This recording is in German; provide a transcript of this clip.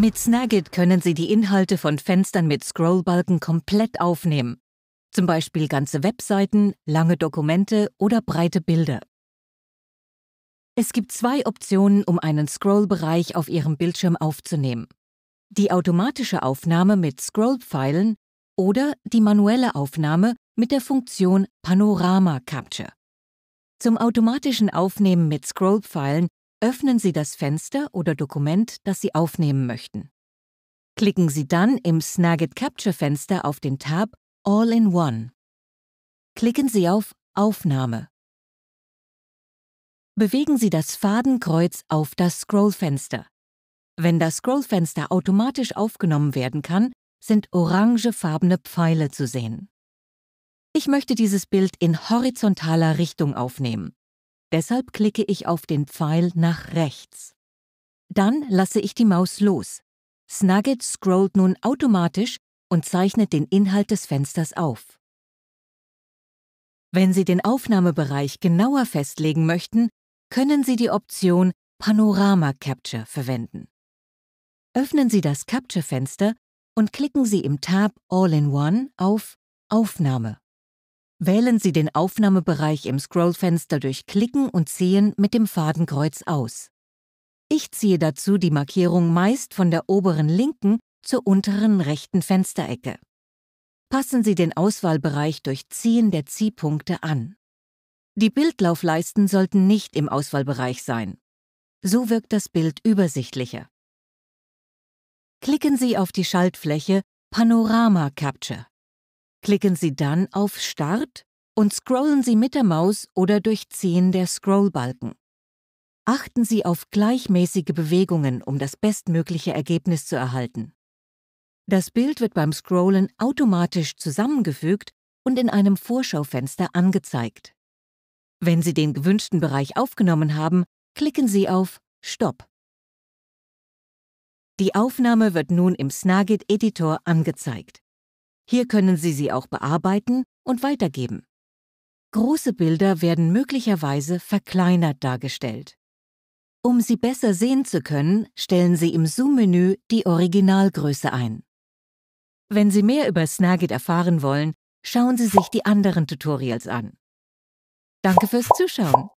Mit Snagit können Sie die Inhalte von Fenstern mit Scrollbalken komplett aufnehmen. Zum Beispiel ganze Webseiten, lange Dokumente oder breite Bilder. Es gibt zwei Optionen, um einen Scrollbereich auf Ihrem Bildschirm aufzunehmen. Die automatische Aufnahme mit Scrollpfeilen oder die manuelle Aufnahme mit der Funktion Panorama Capture. Zum automatischen Aufnehmen mit Scrollpfeilen öffnen Sie das Fenster oder Dokument, das Sie aufnehmen möchten. Klicken Sie dann im Snagit Capture Fenster auf den Tab All in One. Klicken Sie auf Aufnahme. Bewegen Sie das Fadenkreuz auf das Scrollfenster. Wenn das Scrollfenster automatisch aufgenommen werden kann, sind orangefarbene Pfeile zu sehen. Ich möchte dieses Bild in horizontaler Richtung aufnehmen. Deshalb klicke ich auf den Pfeil nach rechts. Dann lasse ich die Maus los. Snagit scrollt nun automatisch und zeichnet den Inhalt des Fensters auf. Wenn Sie den Aufnahmebereich genauer festlegen möchten, können Sie die Option Panorama Capture verwenden. Öffnen Sie das Capture-Fenster und klicken Sie im Tab All-in-One auf Aufnahme. Wählen Sie den Aufnahmebereich im Scrollfenster durch Klicken und Ziehen mit dem Fadenkreuz aus. Ich ziehe dazu die Markierung meist von der oberen linken zur unteren rechten Fensterecke. Passen Sie den Auswahlbereich durch Ziehen der Ziehpunkte an. Die Bildlaufleisten sollten nicht im Auswahlbereich sein. So wirkt das Bild übersichtlicher. Klicken Sie auf die Schaltfläche Panorama Capture. Klicken Sie dann auf Start und scrollen Sie mit der Maus oder durch Ziehen der Scrollbalken. Achten Sie auf gleichmäßige Bewegungen, um das bestmögliche Ergebnis zu erhalten. Das Bild wird beim Scrollen automatisch zusammengefügt und in einem Vorschaufenster angezeigt. Wenn Sie den gewünschten Bereich aufgenommen haben, klicken Sie auf Stopp. Die Aufnahme wird nun im Snagit-Editor angezeigt. Hier können Sie sie auch bearbeiten und weitergeben. Große Bilder werden möglicherweise verkleinert dargestellt. Um sie besser sehen zu können, stellen Sie im Zoom-Menü die Originalgröße ein. Wenn Sie mehr über Snagit erfahren wollen, schauen Sie sich die anderen Tutorials an. Danke fürs Zuschauen!